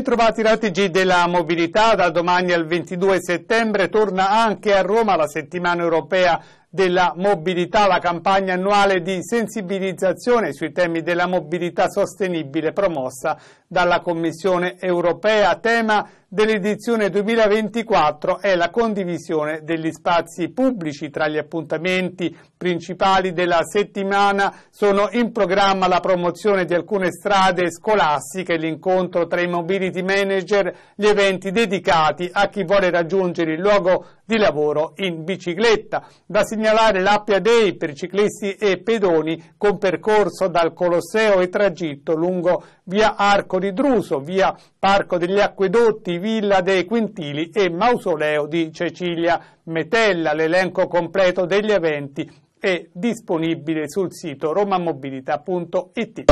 Bentrovati Ratigi della mobilità, da domani al 22 settembre torna anche a Roma la settimana europea della mobilità, la campagna annuale di sensibilizzazione sui temi della mobilità sostenibile promossa dalla Commissione europea. Tema dell'edizione 2024 è la condivisione degli spazi pubblici. Tra gli appuntamenti principali della settimana sono in programma la promozione di alcune strade scolastiche, l'incontro tra i mobility manager, gli eventi dedicati a chi vuole raggiungere il luogo di lavoro in bicicletta. Da segnalare l'Appia Day per ciclisti e pedoni con percorso dal Colosseo e tragitto lungo via Arco di Druso, via Parco degli Acquedotti, Villa dei Quintili e Mausoleo di Cecilia Metella. L'elenco completo degli eventi è disponibile sul sito romamobilità.it.